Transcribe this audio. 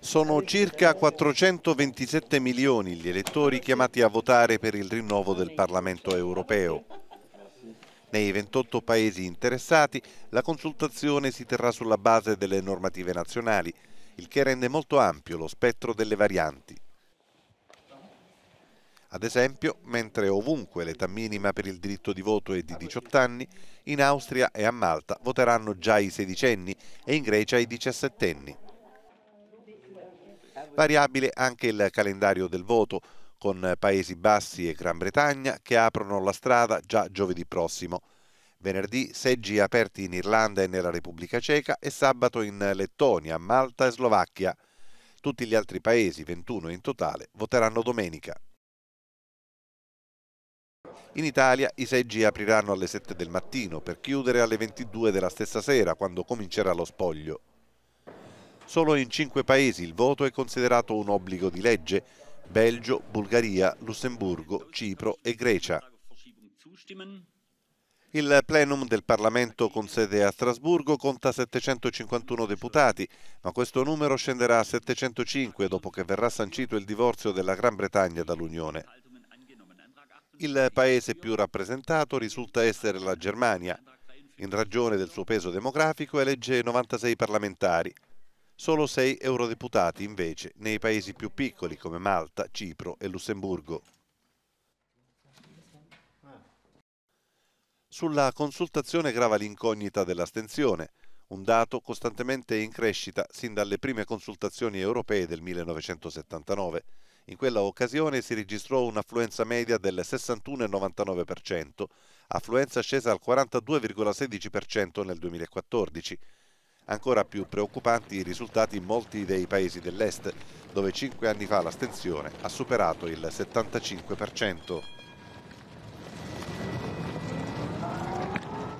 Sono circa 427 milioni gli elettori chiamati a votare per il rinnovo del Parlamento europeo. Nei 28 paesi interessati la consultazione si terrà sulla base delle normative nazionali, il che rende molto ampio lo spettro delle varianti. Ad esempio, mentre ovunque l'età minima per il diritto di voto è di 18 anni, in Austria e a Malta voteranno già i sedicenni e in Grecia i diciassettenni. Variabile anche il calendario del voto, con Paesi Bassi e Gran Bretagna che aprono la strada già giovedì prossimo. Venerdì seggi aperti in Irlanda e nella Repubblica Ceca e sabato in Lettonia, Malta e Slovacchia. Tutti gli altri paesi, 21 in totale, voteranno domenica. In Italia i seggi apriranno alle 7 del mattino per chiudere alle 22 della stessa sera quando comincerà lo spoglio. Solo in cinque paesi il voto è considerato un obbligo di legge, Belgio, Bulgaria, Lussemburgo, Cipro e Grecia. Il plenum del Parlamento con sede a Strasburgo conta 751 deputati, ma questo numero scenderà a 705 dopo che verrà sancito il divorzio della Gran Bretagna dall'Unione. Il paese più rappresentato risulta essere la Germania. In ragione del suo peso demografico elegge 96 parlamentari solo 6 eurodeputati invece nei paesi più piccoli come Malta, Cipro e Lussemburgo. Sulla consultazione grava l'incognita dell'astensione, un dato costantemente in crescita sin dalle prime consultazioni europee del 1979. In quella occasione si registrò un'affluenza media del 61,99%, affluenza scesa al 42,16% nel 2014 Ancora più preoccupanti i risultati in molti dei paesi dell'Est, dove cinque anni fa l'astensione ha superato il 75%.